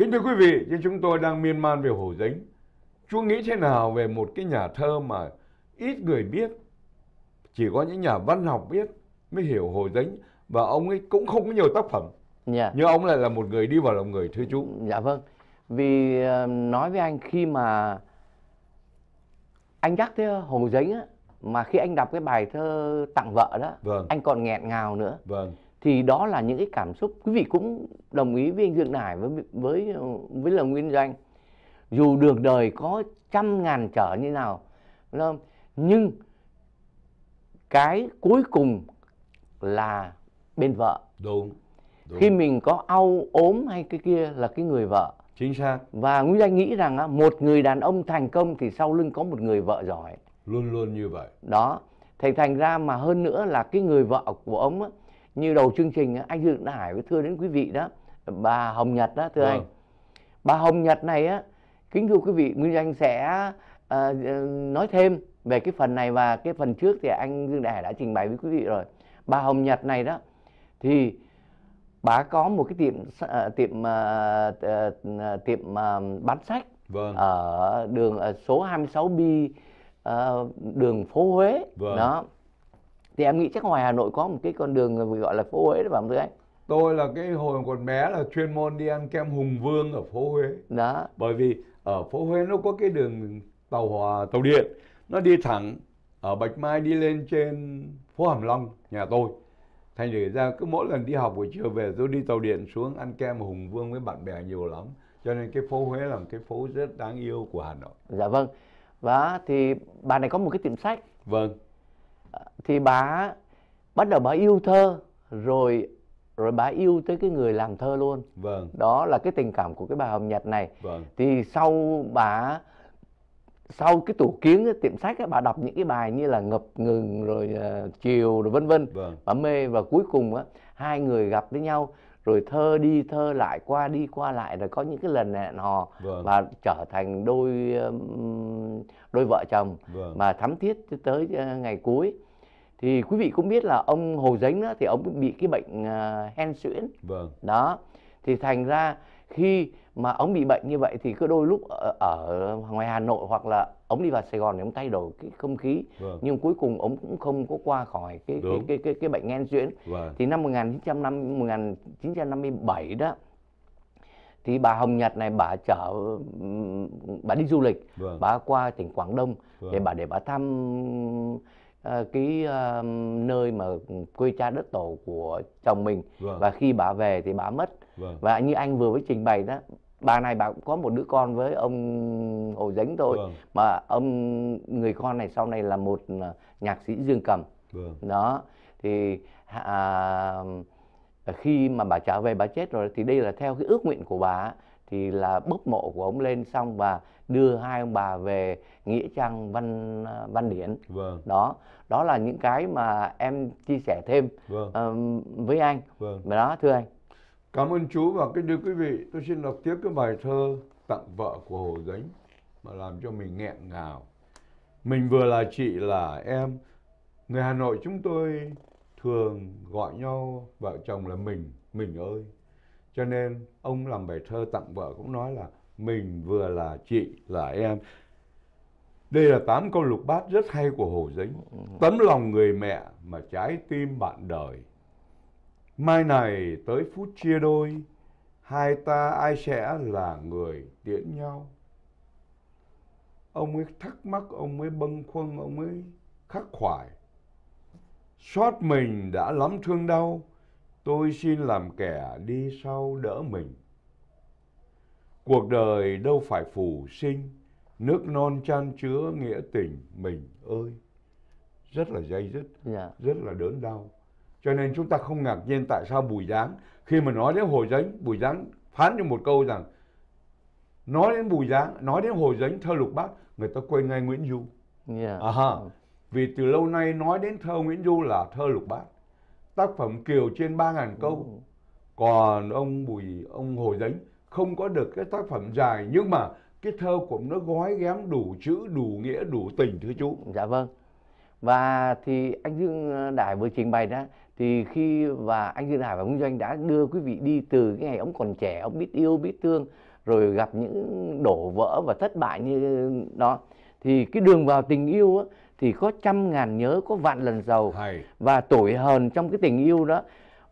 Kính thưa quý vị, như chúng tôi đang miên man về Hồ Dính, Chúa nghĩ thế nào về một cái nhà thơ mà ít người biết, chỉ có những nhà văn học biết mới hiểu Hồ Dính và ông ấy cũng không có nhiều tác phẩm. Yeah. Dạ. Nhưng ông lại là một người đi vào lòng người thưa chú. Dạ vâng. Vì ờ, nói với anh khi mà anh nhắc tới Hồ Dính á, mà khi anh đọc cái bài thơ tặng vợ đó, vâng. anh còn nghẹn ngào nữa. Vâng thì đó là những cái cảm xúc quý vị cũng đồng ý với anh Dương Hải với với với là Nguyên Doanh dù đường đời có trăm ngàn trở như nào nhưng cái cuối cùng là bên vợ đúng, đúng. khi mình có đau ốm hay cái kia là cái người vợ chính xác và Nguyễn doanh nghĩ rằng một người đàn ông thành công thì sau lưng có một người vợ giỏi luôn luôn như vậy đó thành thành ra mà hơn nữa là cái người vợ của ông ấy, như đầu chương trình anh Dương Đại Hải thưa đến quý vị đó bà Hồng Nhật đó thưa ừ. anh bà Hồng Nhật này á kính thưa quý vị Nguyên Anh sẽ uh, nói thêm về cái phần này và cái phần trước thì anh Dương Đại Hải đã trình bày với quý vị rồi bà Hồng Nhật này đó thì bà có một cái tiệm uh, tiệm uh, tiệm uh, bán sách vâng. ở đường ở số 26 b uh, đường phố Huế vâng. đó thì em nghĩ chắc ngoài hà nội có một cái con đường gọi là phố huế đấy phải không anh tôi là cái hồi còn bé là chuyên môn đi ăn kem hùng vương ở phố huế đó bởi vì ở phố huế nó có cái đường tàu hòa tàu điện nó đi thẳng ở bạch mai đi lên trên phố hàm long nhà tôi thành thử ra cứ mỗi lần đi học buổi chiều về tôi đi tàu điện xuống ăn kem hùng vương với bạn bè nhiều lắm cho nên cái phố huế là một cái phố rất đáng yêu của hà nội dạ vâng và thì bà này có một cái tiệm sách vâng thì bà bắt đầu bà yêu thơ rồi rồi bà yêu tới cái người làm thơ luôn vâng đó là cái tình cảm của cái bà hồng nhật này vâng thì sau bà sau cái tủ kiến cái tiệm sách ấy, bà đọc những cái bài như là ngập ngừng rồi uh, chiều rồi vân vân vâng. bà mê và cuối cùng á hai người gặp với nhau rồi thơ đi thơ lại qua đi qua lại rồi có những cái lần hẹn hò vâng. và trở thành đôi đôi vợ chồng vâng. mà thắm thiết tới ờ, ngày cuối thì quý vị cũng biết là ông hồ dính thì ông bị cái bệnh ờ, hen suyễn vâng. đó thì thành ra khi mà ông bị bệnh như vậy thì cứ đôi lúc ở, ở ngoài Hà Nội hoặc là ông đi vào Sài Gòn thì ông thay đổi cái không khí vâng. nhưng cuối cùng ông cũng không có qua khỏi cái cái cái, cái cái cái bệnh hen suyễn. Vâng. Thì năm 1950 1957 đó thì bà Hồng Nhật này bà chở bà đi du lịch, vâng. bà qua tỉnh Quảng Đông vâng. để bà để bà thăm Ờ, cái à, nơi mà quê cha đất tổ của chồng mình vâng. và khi bà về thì bà mất vâng. và như anh vừa mới trình bày đó bà này bà cũng có một đứa con với ông hồ dánh thôi vâng. mà ông người con này sau này là một ờ, nhạc sĩ dương cầm vâng. đó thì à, khi mà bà trở về bà chết rồi thì đây là theo cái ước nguyện của bà thì là bốc mộ của ông lên xong và đưa hai ông bà về nghĩa trang văn à, văn điển vâng. đó đó là những cái mà em chia sẻ thêm vâng. um, với anh vâng. Và đó thưa anh cảm ơn chú và kính thưa quý vị tôi xin đọc tiếp cái bài thơ tặng vợ của hồ gánh mà làm cho mình nghẹn ngào mình vừa là chị là em người hà nội chúng tôi thường gọi nhau vợ chồng là mình mình ơi cho nên ông làm bài thơ tặng vợ cũng nói là mình vừa là chị là em đây là tám câu lục bát rất hay của Hồ Dính. Tấm lòng người mẹ mà trái tim bạn đời. Mai này tới phút chia đôi, hai ta ai sẽ là người tiễn nhau. Ông ấy thắc mắc, ông ấy bâng khuâng, ông ấy khắc khoải. Xót mình đã lắm thương đau, tôi xin làm kẻ đi sau đỡ mình cuộc đời đâu phải phù sinh nước non chan chứa nghĩa tình mình ơi rất là dây dứt yeah. Dạ. rất là đớn đau cho nên chúng ta không ngạc nhiên tại sao bùi giáng khi mà nói đến hồ giánh bùi giáng phán cho một câu rằng nói đến bùi giáng nói đến hồ giánh thơ lục bát người ta quên ngay nguyễn du yeah. Dạ. à, vì từ lâu nay nói đến thơ nguyễn du là thơ lục bát tác phẩm Kiều trên 3.000 câu. Còn ông Bùi, ông Hồ Dánh không có được cái tác phẩm dài nhưng mà cái thơ của nó gói ghém đủ chữ, đủ nghĩa, đủ tình thưa chú. Dạ vâng. Và thì anh Dương Đại vừa trình bày đó thì khi và anh Dương đại và ông Doanh đã đưa quý vị đi từ cái ngày ông còn trẻ, ông biết yêu, biết thương rồi gặp những đổ vỡ và thất bại như đó thì cái đường vào tình yêu á, thì có trăm ngàn nhớ có vạn lần giàu Hay. và tuổi hờn trong cái tình yêu đó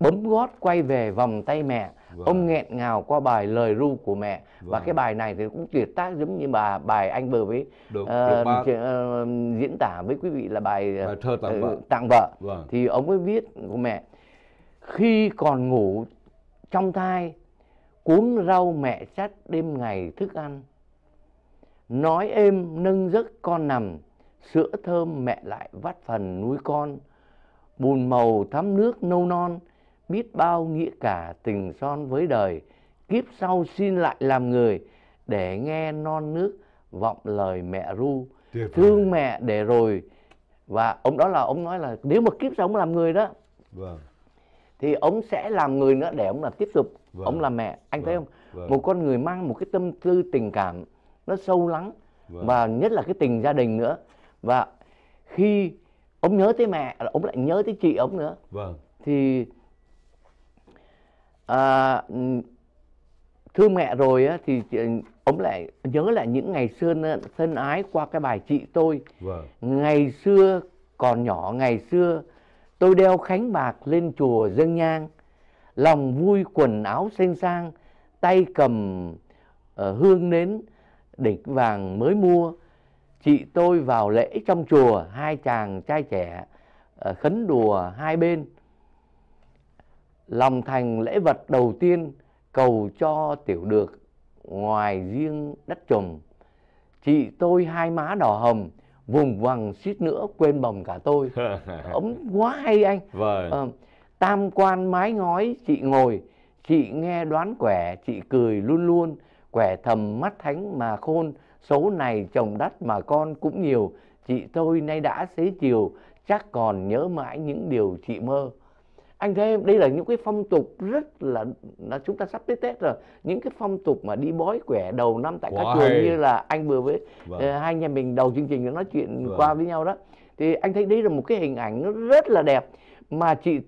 bấm gót quay về vòng tay mẹ vâng. ông nghẹn ngào qua bài lời ru của mẹ vâng. và cái vâng. bài này thì cũng tuyệt tác giống như bà bài anh vừa với được, uh, được uh, diễn tả với quý vị là bài, ờ, bài thơ tặng vợ, tặng vợ. Vâng. thì ông ấy viết của mẹ khi còn ngủ trong thai cuốn rau mẹ chắt đêm ngày thức ăn nói êm nâng giấc con nằm sữa thơm mẹ lại vắt phần nuôi con bùn màu thắm nước nâu non biết bao nghĩa cả tình son với đời kiếp sau xin lại làm người để nghe non nước vọng lời mẹ ru thương mẹ để rồi và ông đó là ông nói là nếu mà kiếp sau ông làm người đó vâng. thì ông sẽ làm người nữa để ông làm tiếp tục vâng. ông làm mẹ anh vâng. thấy không vâng. một con người mang một cái tâm tư tình cảm nó sâu lắng vâng. và nhất là cái tình gia đình nữa và khi ông nhớ tới mẹ là ông lại nhớ tới chị ông nữa vâng thì à, thương mẹ rồi á, thì ông lại nhớ lại những ngày xưa thân ái qua cái bài chị tôi vâng. ngày xưa còn nhỏ ngày xưa tôi đeo khánh bạc lên chùa dân nhang lòng vui quần áo xanh sang tay cầm uh, hương nến đỉnh vàng mới mua chị tôi vào lễ trong chùa hai chàng trai trẻ ờ, khấn đùa hai bên lòng thành lễ vật đầu tiên cầu cho tiểu được ngoài riêng đất trùm chị tôi hai má đỏ hồng vùng vằng suýt nữa quên bồng cả tôi ấm quá hay anh vâng. à, tam quan mái ngói chị ngồi chị nghe đoán quẻ chị cười luôn luôn quẻ thầm mắt thánh mà khôn số này trồng đất mà con cũng nhiều chị tôi nay đã xế chiều chắc còn nhớ mãi những điều chị mơ anh thấy đây là những cái phong tục rất là là chúng ta sắp tới tết rồi những cái phong tục mà đi bói quẻ đầu năm tại các trường như là anh vừa với vâng. Uh, hai nhà mình đầu chương trình nói chuyện vâng. qua với nhau đó thì anh thấy đây là một cái hình ảnh rất là đẹp mà chị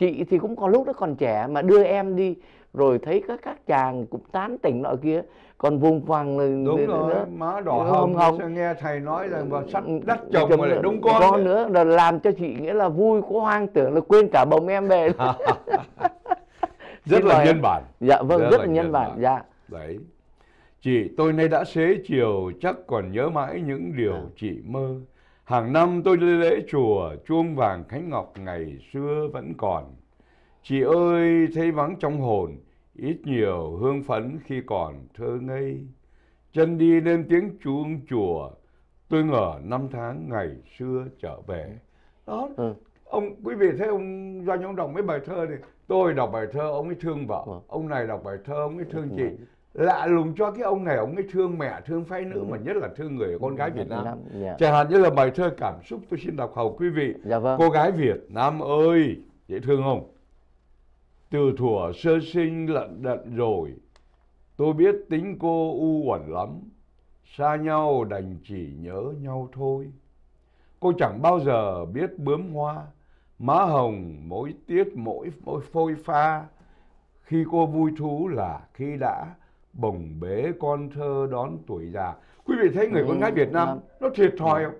chị thì cũng có lúc nó còn trẻ mà đưa em đi rồi thấy các các chàng cũng tán tỉnh nọ kia còn vùng vàng là đúng rồi nữa. má đỏ hồng, hồng, hồng. Sẽ nghe thầy nói là mà sắt ừ, đất chồng mà lại đúng con, con nữa là làm cho chị nghĩa là vui có hoang tưởng là quên cả bồng em về rất là nhân bản dạ vâng rất, rất là nhân bản. bản dạ đấy chị tôi nay đã xế chiều chắc còn nhớ mãi những điều à. chị mơ hàng năm tôi đi lễ chùa chuông vàng khánh ngọc ngày xưa vẫn còn chị ơi thấy vắng trong hồn ít nhiều hương phấn khi còn thơ ngây chân đi lên tiếng chuông chùa tôi ngờ năm tháng ngày xưa trở về đó ừ. ông quý vị thấy ông doanh ông đọc mấy bài thơ thì tôi đọc bài thơ ông ấy thương vợ ừ. ông này đọc bài thơ ông ấy thương chị lạ lùng cho cái ông này ông ấy thương mẹ thương phái nữ ừ. mà nhất là thương người con gái Việt Nam yeah. Dạ. chẳng hạn như là bài thơ cảm xúc tôi xin đọc hầu quý vị dạ vâng. cô gái Việt Nam ơi dễ thương không từ thuở sơ sinh lận đận rồi tôi biết tính cô u uẩn lắm xa nhau đành chỉ nhớ nhau thôi cô chẳng bao giờ biết bướm hoa má hồng mỗi tiết mỗi, mỗi phôi pha khi cô vui thú là khi đã bồng bế con thơ đón tuổi già quý vị thấy người con gái việt nam ừ, nó thiệt thòi ừ. không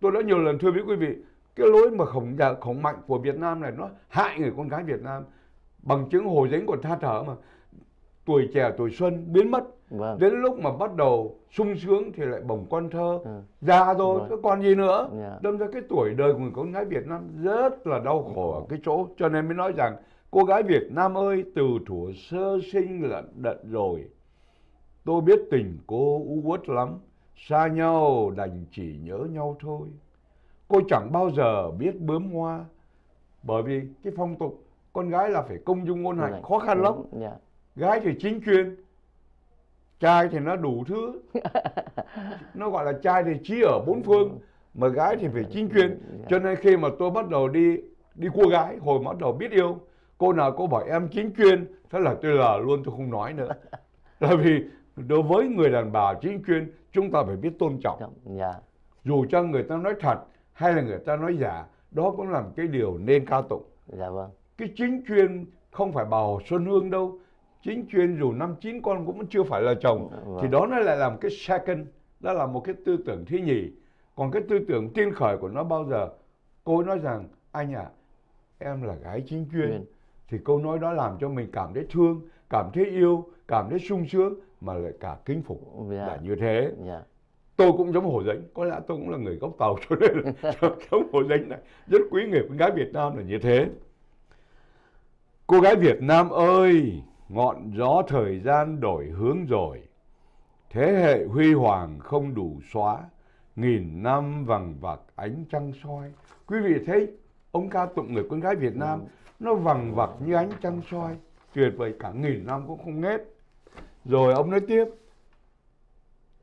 tôi đã nhiều lần thưa với quý vị cái lối mà khổng già khổng mạnh của việt nam này nó hại người con gái việt nam bằng chứng hồi dính còn tha thở mà tuổi trẻ tuổi xuân biến mất vâng. đến lúc mà bắt đầu sung sướng thì lại bồng con thơ ừ. già rồi vâng. còn gì nữa yeah. Dạ. đâm ra cái tuổi đời của người con gái việt nam rất là đau khổ ở cái chỗ cho nên mới nói rằng cô gái việt nam ơi từ thuở sơ sinh là đận rồi tôi biết tình cô u uất lắm xa nhau đành chỉ nhớ nhau thôi cô chẳng bao giờ biết bướm hoa bởi vì cái phong tục con gái là phải công dung ngôn hạnh khó khăn lắm yeah. Dạ. gái thì chính chuyên trai thì nó đủ thứ nó gọi là trai thì trí ở bốn phương mà gái thì phải chính chuyên dạ. cho nên khi mà tôi bắt đầu đi đi cua gái hồi bắt đầu biết yêu cô nào cô bảo em chính chuyên thế là tôi là luôn tôi không nói nữa là vì đối với người đàn bà chính chuyên chúng ta phải biết tôn trọng dạ. dù cho người ta nói thật hay là người ta nói giả đó cũng là một cái điều nên ca tụng dạ vâng cái chính chuyên không phải bào xuân hương đâu chính chuyên dù năm chín con cũng chưa phải là chồng dạ, vâng. thì đó nó lại làm cái second đó là một cái tư tưởng thứ nhì còn cái tư tưởng tiên khởi của nó bao giờ cô nói rằng anh ạ à, em là gái chính chuyên Nguyên. thì câu nói đó làm cho mình cảm thấy thương cảm thấy yêu cảm thấy sung sướng mà lại cả kính phục yeah. Dạ. là như thế yeah. Dạ. tôi cũng giống hồ dĩnh có lẽ tôi cũng là người gốc tàu cho nên là giống hồ dĩnh này rất quý người con gái việt nam là như thế Cô gái Việt Nam ơi, ngọn gió thời gian đổi hướng rồi. Thế hệ huy hoàng không đủ xóa, nghìn năm vằng vặc ánh trăng soi. Quý vị thấy ông ca tụng người con gái Việt Nam nó vằng vặc như ánh trăng soi, tuyệt vời cả nghìn năm cũng không hết. Rồi ông nói tiếp,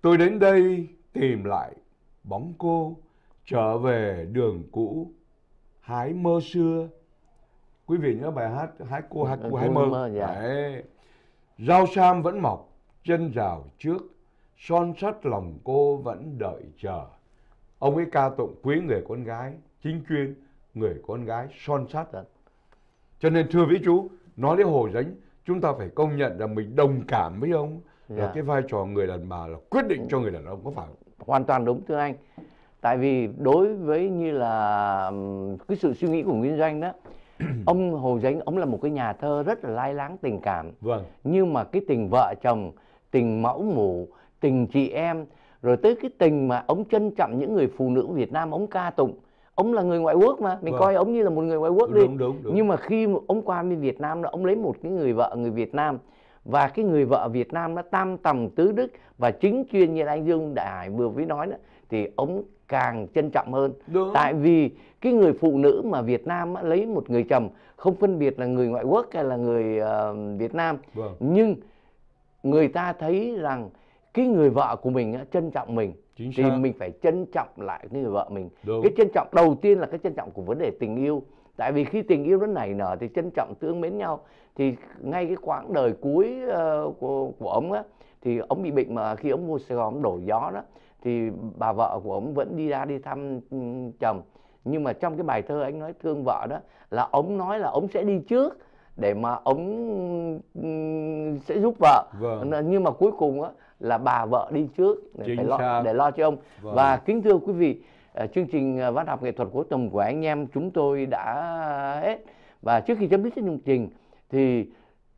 tôi đến đây tìm lại bóng cô, trở về đường cũ, hái mơ xưa quý vị nhớ bài hát hái cô hái cô hái mơ, mơ dạ. Đấy. rau sam vẫn mọc chân rào trước son sắt lòng cô vẫn đợi chờ ông ấy ca tụng quý người con gái chính chuyên người con gái son sắt dạ. cho nên thưa vĩ chú nói đến hồ dánh chúng ta phải công nhận là mình đồng cảm với ông dạ. là cái vai trò người đàn bà là quyết định cho người đàn ông có phải hoàn toàn đúng thưa anh tại vì đối với như là cái sự suy nghĩ của nguyên doanh đó ông Hồ Dánh ông là một cái nhà thơ rất là lai láng tình cảm vâng. nhưng mà cái tình vợ chồng tình mẫu mụ, tình chị em rồi tới cái tình mà ông trân trọng những người phụ nữ Việt Nam ông ca tụng ông là người ngoại quốc mà mình vâng. coi ông như là một người ngoại quốc đúng, đi đúng, đúng, đúng. nhưng mà khi ông qua bên Việt Nam là ông lấy một cái người vợ người Việt Nam và cái người vợ Việt Nam nó tam tầm tứ đức và chính chuyên như anh Dương Đại Hải vừa mới nói đó thì ông càng trân trọng hơn Đúng. tại vì cái người phụ nữ mà Việt Nam á, lấy một người chồng không phân biệt là người ngoại quốc hay là người uh, Việt Nam vâng. nhưng người ta thấy rằng cái người vợ của mình á, trân trọng mình Chính thì xác. mình phải trân trọng lại cái người vợ mình Đúng. cái trân trọng đầu tiên là cái trân trọng của vấn đề tình yêu tại vì khi tình yêu nó nảy nở thì trân trọng tương mến nhau thì ngay cái quãng đời cuối uh, của, của ông á thì ông bị bệnh mà khi ông mua sài gòn ông đổ gió đó thì bà vợ của ông vẫn đi ra đi thăm ừ, chồng nhưng mà trong cái bài thơ anh nói thương vợ đó là ông nói là ông sẽ đi trước để mà ông ừ, sẽ giúp vợ vâng. Ờ, nhưng mà cuối cùng đó là bà vợ đi trước để, phải lo, để lo cho ông vâng. và kính thưa quý vị ờ, chương trình ờ, văn học nghệ thuật của tầm của anh em chúng tôi đã hết và trước khi chấm dứt chương trình thì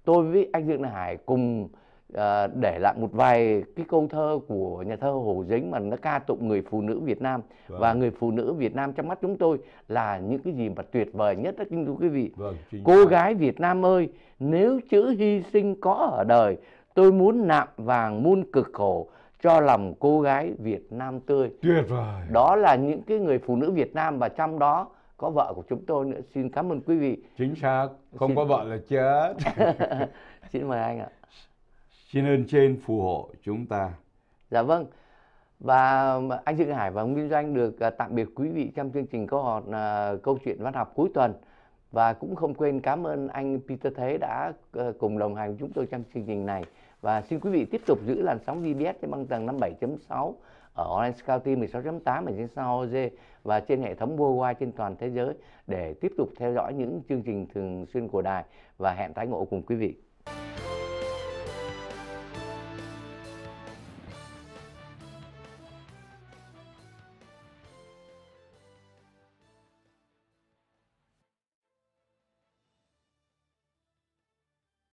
tôi với anh Dương Hải cùng à, để lại một vài cái câu thơ của nhà thơ Hồ Dính mà nó ca tụng người phụ nữ Việt Nam vâng. và người phụ nữ Việt Nam trong mắt chúng tôi là những cái gì mà tuyệt vời nhất đó kính thưa quý vị. Vâng, Cô đó. gái Việt Nam ơi, nếu chữ hy sinh có ở đời, tôi muốn nạm vàng muôn cực khổ cho lòng cô gái Việt Nam tươi. Tuyệt vời. Đó là những cái người phụ nữ Việt Nam và trong đó có vợ của chúng tôi nữa. Xin cảm ơn quý vị. Chính xác, không xin... có vợ là chết. xin mời anh ạ. Xin ơn trên phù hộ chúng ta. Dạ vâng. Và anh Dương Hải và ông Minh Doanh được à, tạm biệt quý vị trong chương trình câu hỏi à, câu chuyện văn học cuối tuần. Và cũng không quên cảm ơn anh Peter Thế đã ờ, cùng đồng hành chúng tôi trong chương trình này. Và xin quý vị tiếp tục giữ làn sóng VBS trên băng tầng 57.6 ở online scouting 16.8 ở trên OG và trên hệ thống worldwide trên toàn thế giới để tiếp tục theo dõi những chương trình thường xuyên của đài và hẹn tái ngộ cùng quý vị.